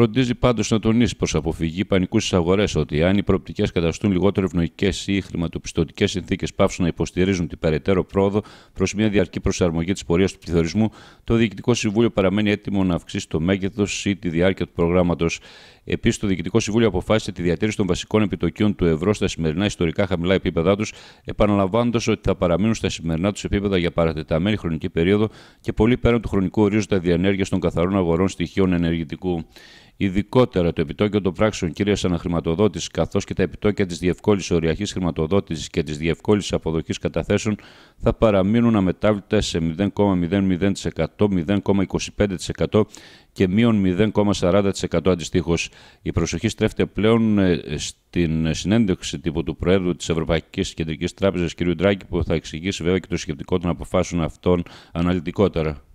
Φροντίζει πάντως να τονίσει προ αποφυγή πανικούς στις αγορές ότι αν οι προοπτικές καταστούν λιγότερο ευνοϊκές ή οι χρηματοπιστωτικές συνθήκες πάψουν να υποστηρίζουν την περαιτέρω πρόοδο προς μια διαρκή προσαρμογή της πορείας του πληθωρισμού, το Διοικητικό Συμβούλιο παραμένει έτοιμο να αυξήσει το μέγεθος ή τη διάρκεια του προγράμματος. Επίσης, το Διοικητικό Συμβούλιο αποφάσισε τη διατήρηση των βασικών επιτοκίων του ευρώ στα σημερινά ιστορικά χαμηλά επίπεδά τους, επαναλαμβάνοντας ότι θα παραμείνουν στα σημερινά τους επίπεδα για παρατεταμένη χρονική περίοδο και πολύ πέραν του χρονικού ορίζοντα διενέργειας των καθαρών αγορών στοιχείων ενεργητικού. Ειδικότερα το επιτόκιο των πράξεων κύρια αναχρηματοδότησης καθώς και τα επιτόκια της διευκόλυνσης οριακής χρηματοδότησης και της διευκόλυνσης αποδοχής καταθέσεων θα παραμείνουν αμετάβλητα σε 0,00%, 0,25% και μείον 0,40% αντιστοίχως. Η προσοχή στρέφεται πλέον ε, στην συνέντευξη τύπου του Προέδρου της Ευρωπαϊκής Κεντρικής Τράπεζας κ. Ντράκη που θα εξηγήσει βέβαια και το σκεπτικό των αποφάσεων αυτών αναλυτικότερα.